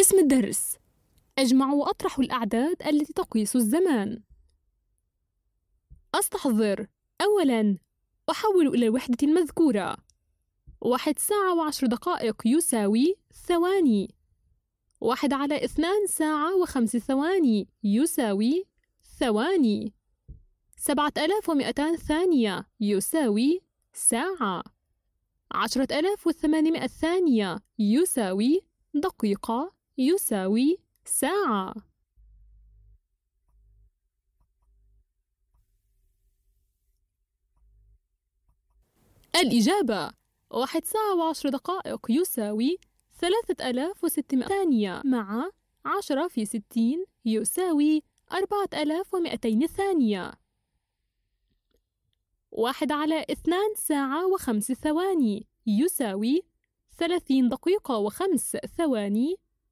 اسم الدرس أجمع وأطرح الأعداد التي تقيس الزمان أستحضر أولاً أحول إلى الوحدة المذكورة واحد ساعة وعشر دقائق يساوي ثواني واحد على اثنان ساعة وخمس ثواني يساوي ثواني سبعة ألاف ومئتان ثانية يساوي ساعة عشرة ألاف وثمانمائة ثانية يساوي دقيقة يساوي ساعة الإجابة واحد ساعة وعشر دقائق يساوي ثلاثة آلاف وستمائة ثانية مع عشرة في ستين يساوي أربعة آلاف ومائتين ثانية واحد على اثنان ساعة وخمس ثواني يساوي ثلاثين دقيقة وخمس ثواني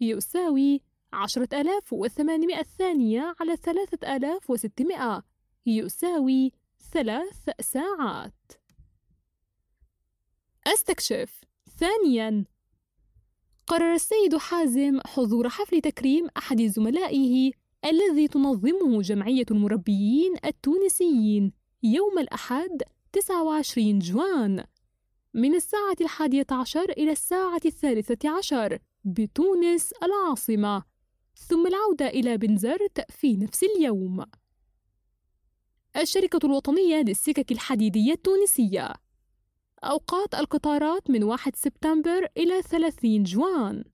يساوي 10800 ثانية على 3600 يساوي ثلاث ساعات استكشف ثانياً قرر السيد حازم حضور حفل تكريم أحد زملائه الذي تنظمه جمعية المربيين التونسيين يوم الأحد 29 جوان من الساعة الحادية عشر إلى الساعة الثالثة عشر بتونس العاصمة ثم العودة إلى بنزرت في نفس اليوم الشركة الوطنية للسكك الحديدية التونسية أوقات القطارات من 1 سبتمبر إلى 30 جوان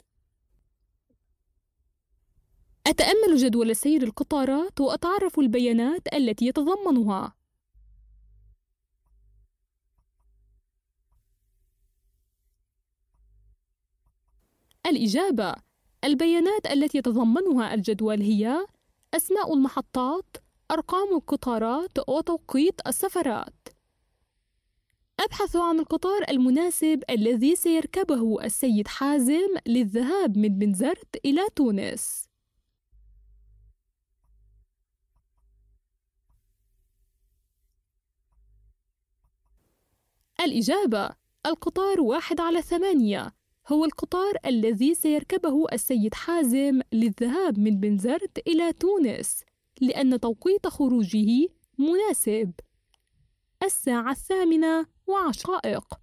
أتأمل جدول سير القطارات وأتعرف البيانات التي يتضمنها الإجابة البيانات التي يتضمنها الجدول هي أسماء المحطات أرقام القطارات وتوقيت السفرات أبحث عن القطار المناسب الذي سيركبه السيد حازم للذهاب من بنزرت إلى تونس الإجابة القطار واحد على ثمانية هو القطار الذي سيركبه السيد حازم للذهاب من بنزرت إلى تونس لأن توقيت خروجه مناسب الساعة الثامنة وعشرائق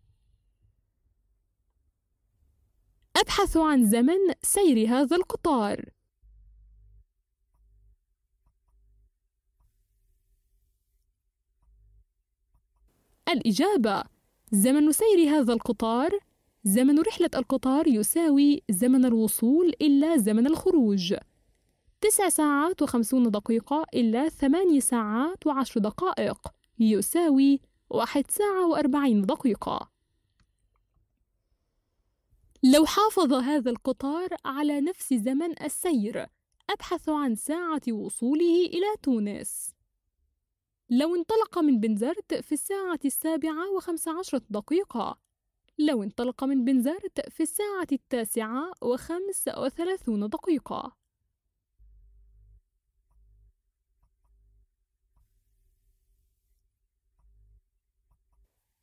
أبحث عن زمن سير هذا القطار الإجابة زمن سير هذا القطار زمن رحلة القطار يساوي زمن الوصول إلا زمن الخروج تسع ساعات وخمسون دقيقة إلا ثماني ساعات وعشر دقائق يساوي واحد ساعة وأربعين دقيقة لو حافظ هذا القطار على نفس زمن السير أبحث عن ساعة وصوله إلى تونس لو انطلق من بنزرت في الساعة السابعة وخمس عشرة دقيقة لو انطلق من بنزرت في الساعة التاسعة وخمس وثلاثون دقيقة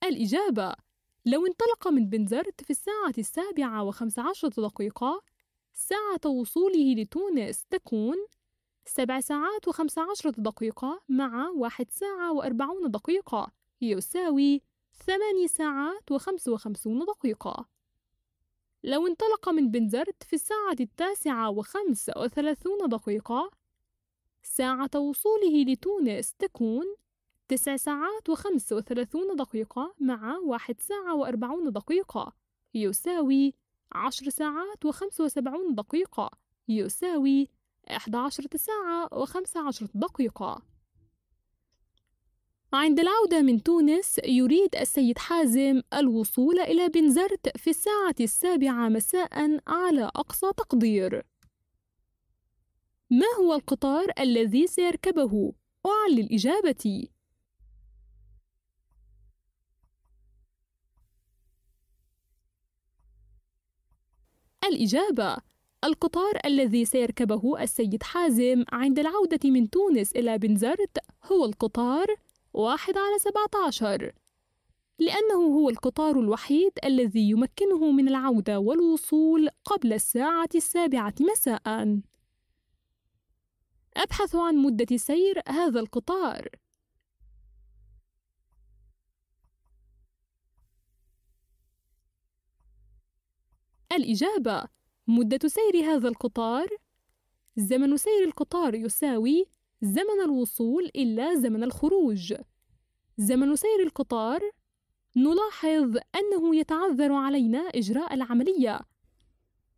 الإجابة لو انطلق من بنزرت في الساعة السابعة وخمس عشرة دقيقة ساعة وصوله لتونس تكون سبع ساعات وخمس عشرة دقيقة مع واحد ساعة وأربعون دقيقة يساوي ثماني ساعات وخمس وخمسون دقيقة لو انطلق من بنزرت في الساعة التاسعة وخمس وثلاثون دقيقة ساعة وصوله لتونس تكون تسع ساعات وخمس وثلاثون دقيقة مع واحد ساعة وأربعون دقيقة يساوي عشر ساعات وخمس وسبعون دقيقة يساوي إحدى عشرة ساعة وخمس عشرة دقيقة عند العودة من تونس يريد السيد حازم الوصول إلى بنزرت في الساعة السابعة مساء على أقصى تقدير ما هو القطار الذي سيركبه؟ أعل الإجابة الإجابة القطار الذي سيركبه السيد حازم عند العودة من تونس إلى بنزرت هو القطار واحد على 17 لأنه هو القطار الوحيد الذي يمكنه من العودة والوصول قبل الساعة السابعة مساءً. أبحث عن مدة سير هذا القطار. الإجابة: مدة سير هذا القطار زمن سير القطار يساوي زمن الوصول إلا زمن الخروج زمن سير القطار نلاحظ أنه يتعذر علينا إجراء العملية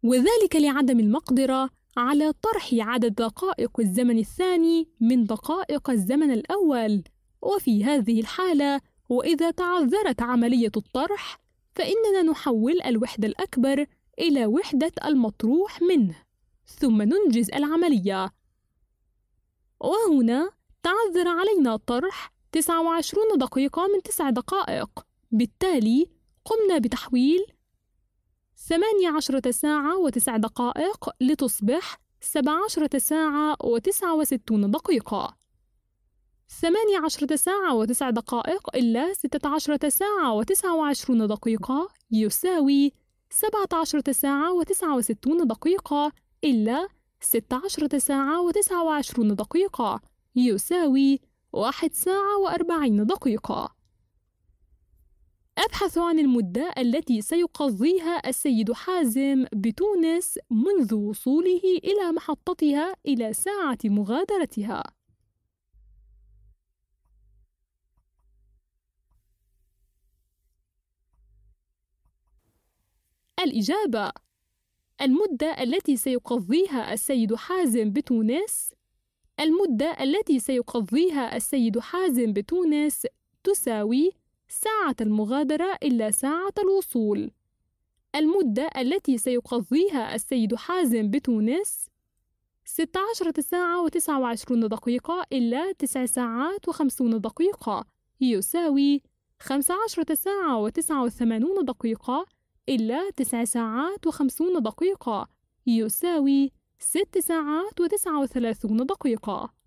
وذلك لعدم المقدرة على طرح عدد دقائق الزمن الثاني من دقائق الزمن الأول وفي هذه الحالة وإذا تعذرت عملية الطرح فإننا نحول الوحدة الأكبر إلى وحدة المطروح منه ثم ننجز العملية وهنا تعذر علينا طرح 29 دقيقة من 9 دقائق بالتالي قمنا بتحويل 18 ساعة و9 دقائق لتصبح 17 ساعة و69 دقيقة 18 ساعة و9 دقائق إلا 16 ساعة و29 دقيقة يساوي 17 ساعة و69 دقيقة إلا 16 ساعة و29 دقيقة يساوي 1 ساعة و40 دقيقة أبحث عن المدة التي سيقضيها السيد حازم بتونس منذ وصوله إلى محطتها إلى ساعة مغادرتها. الإجابة المدة التي سيقضيها السيد حازم بتونس المدة التي سيقضيها السيد حازم بتونس تساوي ساعة المغادرة إلا ساعة الوصول المدة التي سيقضيها السيد حازم بتونس 16 ساعة و29 دقيقة إلا 9 ساعات و50 دقيقة يساوي 15 ساعة و89 دقيقة إلا 9 ساعات و50 دقيقة يساوي 6 ساعات و39 دقيقة